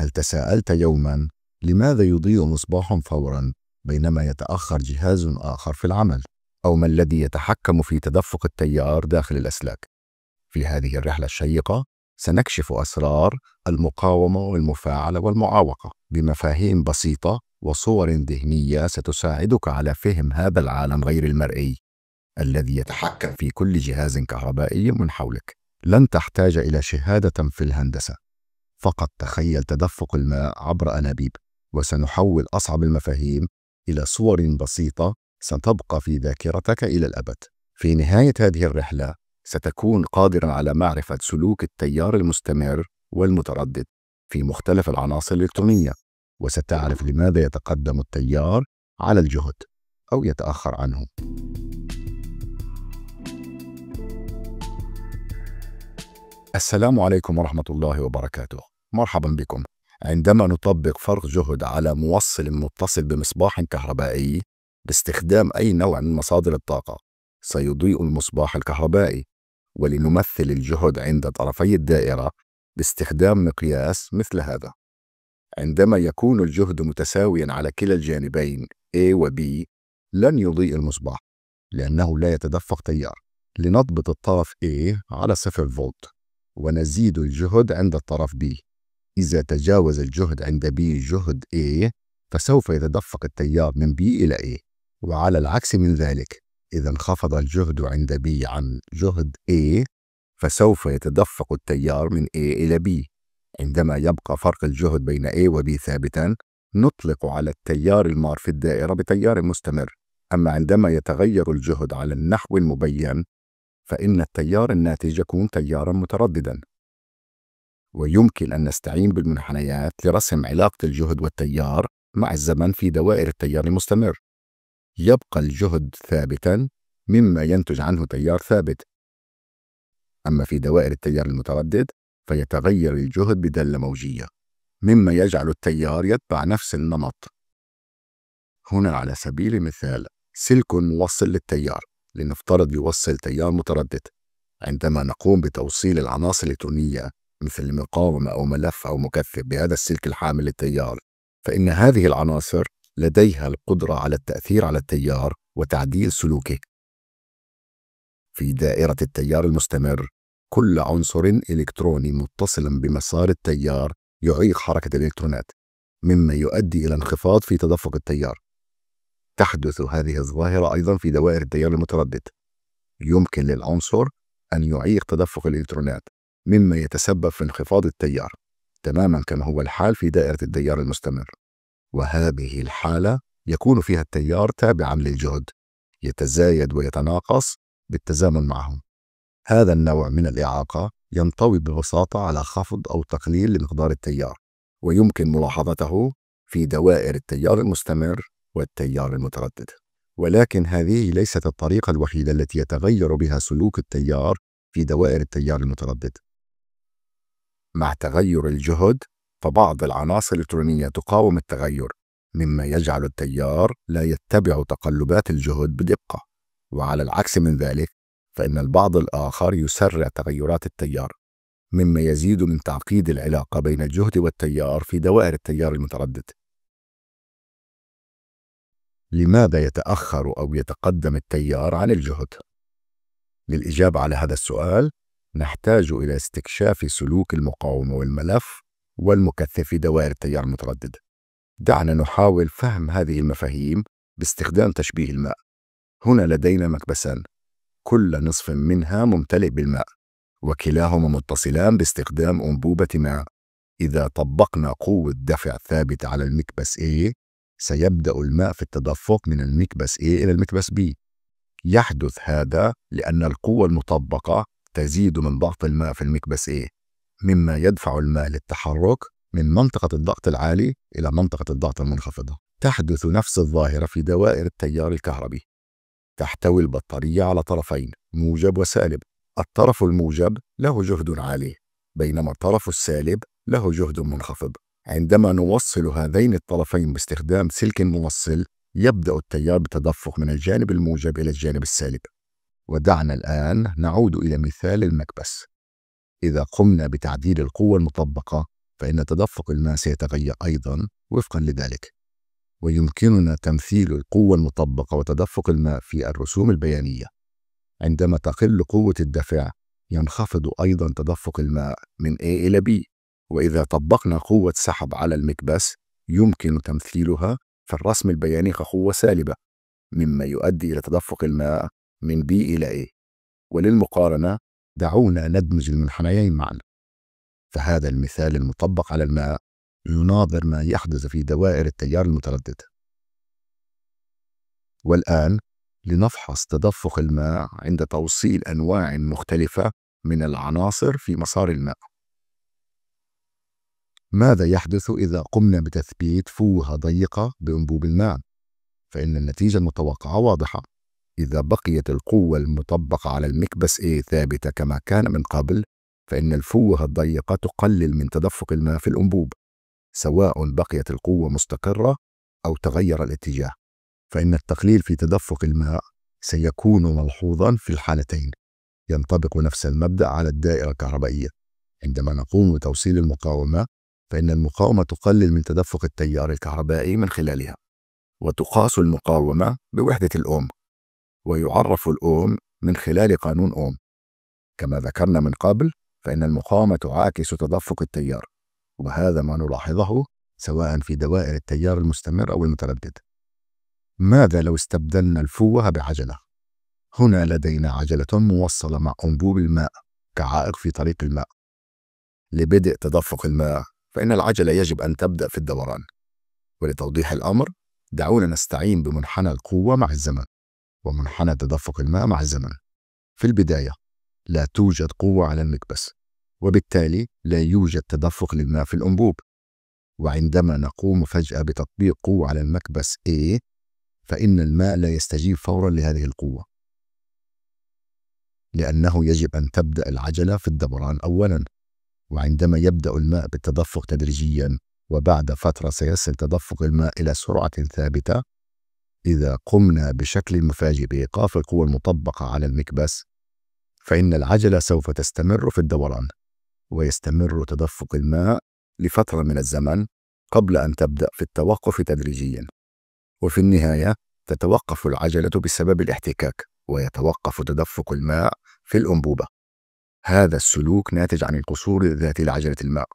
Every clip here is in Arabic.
هل تساءلت يوما لماذا يضيء مصباح فورا بينما يتأخر جهاز آخر في العمل؟ أو ما الذي يتحكم في تدفق التيار داخل الأسلاك؟ في هذه الرحلة الشيقة سنكشف أسرار المقاومة والمفاعلة والمعاوقة بمفاهيم بسيطة وصور ذهنية ستساعدك على فهم هذا العالم غير المرئي الذي يتحكم في كل جهاز كهربائي من حولك. لن تحتاج إلى شهادة في الهندسة فقط تخيل تدفق الماء عبر أنابيب وسنحول أصعب المفاهيم إلى صور بسيطة ستبقى في ذاكرتك إلى الأبد في نهاية هذه الرحلة ستكون قادرا على معرفة سلوك التيار المستمر والمتردد في مختلف العناصر الإلكترونية وستعرف لماذا يتقدم التيار على الجهد أو يتأخر عنه السلام عليكم ورحمة الله وبركاته مرحبا بكم عندما نطبق فرق جهد على موصل متصل بمصباح كهربائي باستخدام أي نوع من مصادر الطاقة سيضيء المصباح الكهربائي ولنمثل الجهد عند طرفي الدائرة باستخدام مقياس مثل هذا عندما يكون الجهد متساويا على كلا الجانبين A و B لن يضيء المصباح لأنه لا يتدفق تيار لنضبط الطرف A على 0 فولت ونزيد الجهد عند الطرف B إذا تجاوز الجهد عند B جهد A فسوف يتدفق التيار من B إلى A وعلى العكس من ذلك إذا انخفض الجهد عند B عن جهد A فسوف يتدفق التيار من A إلى B عندما يبقى فرق الجهد بين A و B ثابتا نطلق على التيار المار في الدائرة بتيار مستمر أما عندما يتغير الجهد على النحو المبين فإن التيار الناتج يكون تيارا مترددا ويمكن أن نستعين بالمنحنيات لرسم علاقة الجهد والتيار مع الزمن في دوائر التيار المستمر يبقى الجهد ثابتا مما ينتج عنه تيار ثابت أما في دوائر التيار المتردد فيتغير الجهد بدلة موجية مما يجعل التيار يتبع نفس النمط هنا على سبيل المثال سلك موصل للتيار لنفترض يوصل تيار متردد عندما نقوم بتوصيل العناصر الإلكترونية مثل مقاومة أو ملف أو مكثف بهذا السلك الحامل للتيار فإن هذه العناصر لديها القدرة على التأثير على التيار وتعديل سلوكه في دائرة التيار المستمر كل عنصر إلكتروني متصل بمسار التيار يعيق حركة الإلكترونات مما يؤدي إلى انخفاض في تدفق التيار تحدث هذه الظاهرة أيضا في دوائر التيار المتردد يمكن للعنصر أن يعيق تدفق الإلكترونات مما يتسبب في انخفاض التيار تماما كما هو الحال في دائرة التيار المستمر وهذه الحالة يكون فيها التيار تابعا للجهد يتزايد ويتناقص بالتزامن معه هذا النوع من الإعاقة ينطوي ببساطة على خفض أو تقليل لمقدار التيار ويمكن ملاحظته في دوائر التيار المستمر والتيار المتردد ولكن هذه ليست الطريقة الوحيدة التي يتغير بها سلوك التيار في دوائر التيار المتردد مع تغير الجهد فبعض العناصر الإلكترونية تقاوم التغير مما يجعل التيار لا يتبع تقلبات الجهد بدقة وعلى العكس من ذلك فإن البعض الآخر يسرع تغيرات التيار مما يزيد من تعقيد العلاقة بين الجهد والتيار في دوائر التيار المتردد لماذا يتأخر أو يتقدم التيار عن الجهد؟ للإجابة على هذا السؤال نحتاج إلى استكشاف سلوك المقاومة والملف والمكثف في دوائر التيار المتردد. دعنا نحاول فهم هذه المفاهيم باستخدام تشبيه الماء. هنا لدينا مكبسان، كل نصف منها ممتلئ بالماء، وكلاهما متصلان باستخدام أنبوبة ماء. إذا طبقنا قوة دفع ثابتة على المكبس A، سيبدأ الماء في التدفق من المكبس A إلى المكبس B. يحدث هذا لأن القوة المطبقة تزيد من ضغط الماء في المكبس A إيه؟ مما يدفع الماء للتحرك من منطقة الضغط العالي إلى منطقة الضغط المنخفضة. تحدث نفس الظاهرة في دوائر التيار الكهربي. تحتوي البطارية على طرفين موجب وسالب. الطرف الموجب له جهد عالي، بينما الطرف السالب له جهد منخفض. عندما نوصل هذين الطرفين باستخدام سلك موصل، يبدأ التيار بتدفق من الجانب الموجب إلى الجانب السالب. ودعنا الآن نعود إلى مثال المكبس إذا قمنا بتعديل القوة المطبقة فإن تدفق الماء سيتغير أيضا وفقا لذلك ويمكننا تمثيل القوة المطبقة وتدفق الماء في الرسوم البيانية عندما تقل قوة الدفع ينخفض أيضا تدفق الماء من A إلى B وإذا طبقنا قوة سحب على المكبس يمكن تمثيلها في الرسم البياني كقوة سالبة مما يؤدي إلى تدفق الماء من بي إلى إيه وللمقارنة دعونا ندمج المنحنيين معا فهذا المثال المطبق على الماء يناظر ما يحدث في دوائر التيار المترددة والآن لنفحص تدفق الماء عند توصيل أنواع مختلفة من العناصر في مسار الماء ماذا يحدث إذا قمنا بتثبيت فوهة ضيقة بأنبوب الماء؟ فإن النتيجة المتوقعة واضحة إذا بقيت القوة المطبقة على المكبس A ثابتة كما كان من قبل فإن الفوهة الضيقة تقلل من تدفق الماء في الأنبوب سواء بقيت القوة مستقرة أو تغير الاتجاه فإن التقليل في تدفق الماء سيكون ملحوظا في الحالتين ينطبق نفس المبدأ على الدائرة الكهربائية عندما نقوم بتوصيل المقاومة فإن المقاومة تقلل من تدفق التيار الكهربائي من خلالها وتقاس المقاومة بوحدة الأوم ويعرف الأوم من خلال قانون أوم كما ذكرنا من قبل فإن المقاومة تعاكس تدفق التيار وهذا ما نلاحظه سواء في دوائر التيار المستمر أو المتردد ماذا لو استبدلنا الفوة بعجلة؟ هنا لدينا عجلة موصلة مع أنبوب الماء كعائق في طريق الماء لبدء تدفق الماء فإن العجلة يجب أن تبدأ في الدوران ولتوضيح الأمر دعونا نستعين بمنحنى القوة مع الزمن ومنحنى تدفق الماء مع الزمن في البداية لا توجد قوة على المكبس وبالتالي لا يوجد تدفق للماء في الأنبوب وعندما نقوم فجأة بتطبيق قوة على المكبس A فإن الماء لا يستجيب فورا لهذه القوة لأنه يجب أن تبدأ العجلة في الدوران أولا وعندما يبدأ الماء بالتدفق تدريجيا وبعد فترة سيصل تدفق الماء إلى سرعة ثابتة إذا قمنا بشكل مفاجئ بإيقاف القوى المطبقة على المكبس فإن العجلة سوف تستمر في الدوران ويستمر تدفق الماء لفترة من الزمن قبل أن تبدأ في التوقف تدريجيا وفي النهاية تتوقف العجلة بسبب الاحتكاك ويتوقف تدفق الماء في الأنبوبة هذا السلوك ناتج عن القصور ذات العجلة الماء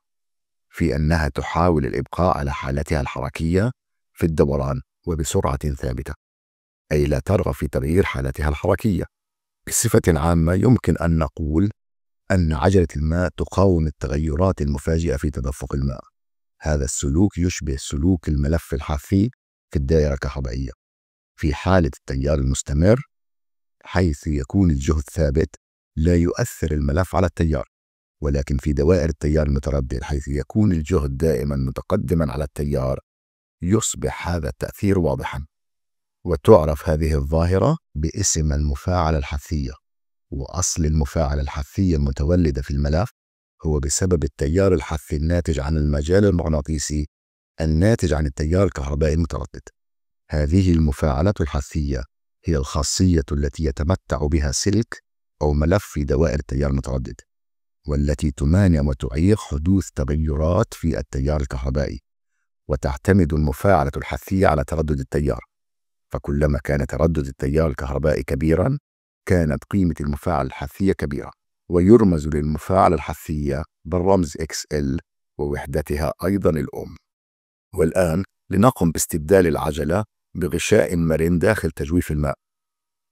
في أنها تحاول الإبقاء على حالتها الحركية في الدوران وبسرعة ثابتة أي لا ترغب في تغيير حالتها الحركية بصفة عامة يمكن أن نقول أن عجلة الماء تقاوم التغيرات المفاجئة في تدفق الماء هذا السلوك يشبه سلوك الملف الحافي في الدائرة الكهربائية في حالة التيار المستمر حيث يكون الجهد ثابت لا يؤثر الملف على التيار ولكن في دوائر التيار المتردد حيث يكون الجهد دائما متقدما على التيار يصبح هذا التأثير واضحا وتعرف هذه الظاهرة باسم المفاعلة الحثية وأصل المفاعلة الحثية المتولدة في الملف هو بسبب التيار الحثي الناتج عن المجال المغناطيسي الناتج عن التيار الكهربائي المتردد هذه المفاعلة الحثية هي الخاصية التي يتمتع بها سلك أو ملف في دوائر التيار المتردد والتي تمانع وتعيق حدوث تغيرات في التيار الكهربائي وتعتمد المفاعلة الحثية على تردد التيار فكلما كان تردد التيار الكهربائي كبيرا كانت قيمة المفاعل الحثية كبيرة ويرمز للمفاعل الحثية بالرمز XL ووحدتها أيضا الأم والآن لنقم باستبدال العجلة بغشاء مرن داخل تجويف الماء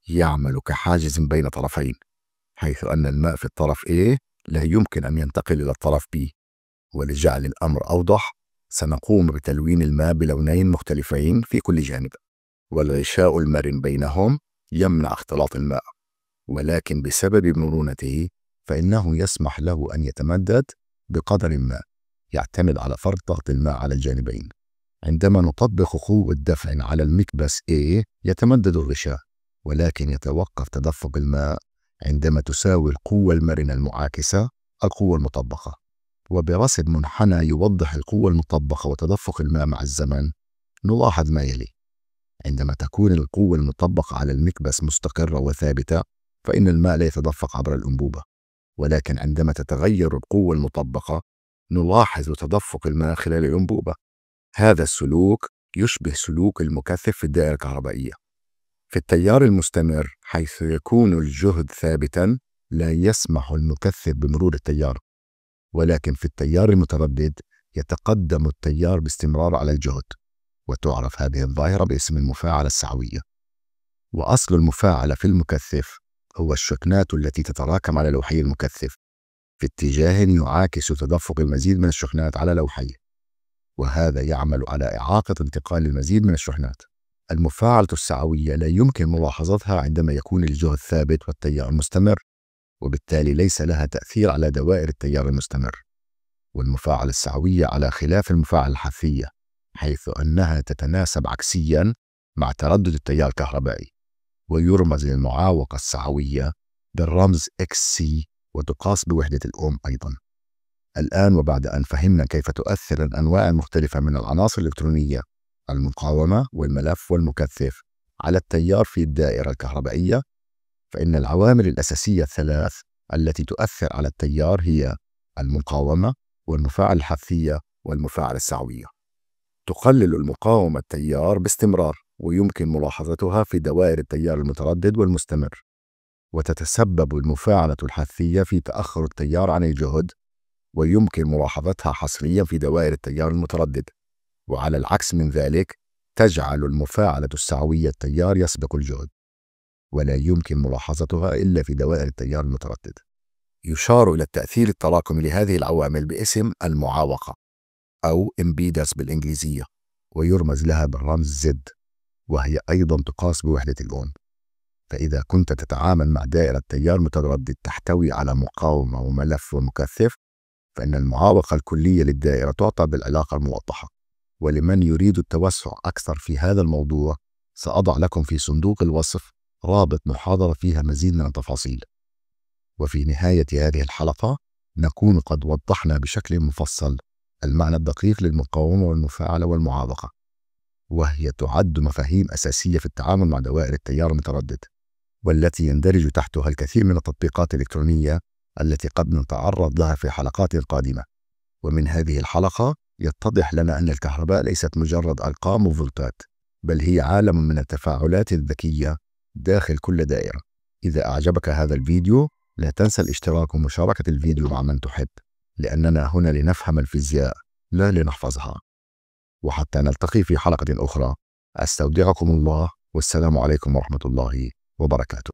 يعمل كحاجز بين طرفين حيث أن الماء في الطرف A لا يمكن أن ينتقل إلى الطرف B ولجعل الأمر أوضح سنقوم بتلوين الماء بلونين مختلفين في كل جانب والغشاء المرن بينهم يمنع اختلاط الماء ولكن بسبب مرونته فإنه يسمح له أن يتمدد بقدر ما يعتمد على فرض ضغط الماء على الجانبين عندما نطبق قوة دفع على المكبس A يتمدد الغشاء ولكن يتوقف تدفق الماء عندما تساوي القوة المرنة المعاكسة القوة المطبقة وبرصد منحنى يوضح القوة المطبقة وتدفق الماء مع الزمن نلاحظ ما يلي عندما تكون القوة المطبقة على المكبس مستقرة وثابتة فإن الماء لا يتدفق عبر الأنبوبة ولكن عندما تتغير القوة المطبقة نلاحظ تدفق الماء خلال الأنبوبة هذا السلوك يشبه سلوك المكثف في الدائرة الكهربائية في التيار المستمر حيث يكون الجهد ثابتا لا يسمح المكثف بمرور التيار ولكن في التيار المتردد يتقدم التيار باستمرار على الجهد وتعرف هذه الظاهرة باسم المفاعلة السعوية وأصل المفاعلة في المكثف هو الشحنات التي تتراكم على لوحي المكثف في اتجاه يعاكس تدفق المزيد من الشحنات على لوحيه وهذا يعمل على إعاقة انتقال المزيد من الشحنات المفاعلة السعوية لا يمكن ملاحظتها عندما يكون الجهد ثابت والتيار مستمر وبالتالي ليس لها تأثير على دوائر التيار المستمر والمفاعل السعوية على خلاف المفاعل الحثية حيث أنها تتناسب عكسيا مع تردد التيار الكهربائي ويرمز للمعاوقة السعوية بالرمز XC وتقاس بوحدة الأوم أيضا الآن وبعد أن فهمنا كيف تؤثر الأنواع المختلفة من العناصر الإلكترونية المقاومة والملف والمكثف على التيار في الدائرة الكهربائية فإن العوامل الأساسية الثلاث التي تؤثر على التيار هي المقاومة والمفاعل الحثية والمفاعل السعوية. تقلل المقاومة التيار باستمرار ويمكن ملاحظتها في دوائر التيار المتردد والمستمر. وتتسبب المفاعلة الحثية في تأخر التيار عن الجهد ويمكن ملاحظتها حصريا في دوائر التيار المتردد. وعلى العكس من ذلك تجعل المفاعلة السعوية التيار يسبق الجهد. ولا يمكن ملاحظتها إلا في دوائر التيار المتردد يشار إلى التأثير التراكمي لهذه العوامل باسم المعاوقة أو إمبيدس بالإنجليزية ويرمز لها بالرمز زد وهي أيضا تقاس بوحدة الأون فإذا كنت تتعامل مع دائرة تيار متردد تحتوي على مقاومة وملف ومكثف فإن المعاوقة الكلية للدائرة تعطى بالعلاقة الموضحة ولمن يريد التوسع أكثر في هذا الموضوع سأضع لكم في صندوق الوصف رابط محاضرة فيها مزيد من التفاصيل وفي نهاية هذه الحلقة نكون قد وضحنا بشكل مفصل المعنى الدقيق للمقاومة والمفاعلة والمعابقة وهي تعد مفاهيم أساسية في التعامل مع دوائر التيار المتردد والتي يندرج تحتها الكثير من التطبيقات الإلكترونية التي قد نتعرض لها في حلقات قادمة ومن هذه الحلقة يتضح لنا أن الكهرباء ليست مجرد أرقام وفولتات بل هي عالم من التفاعلات الذكية داخل كل دائرة إذا أعجبك هذا الفيديو لا تنسى الاشتراك ومشاركة الفيديو مع من تحب لأننا هنا لنفهم الفيزياء لا لنحفظها وحتى نلتقي في حلقة أخرى أستودعكم الله والسلام عليكم ورحمة الله وبركاته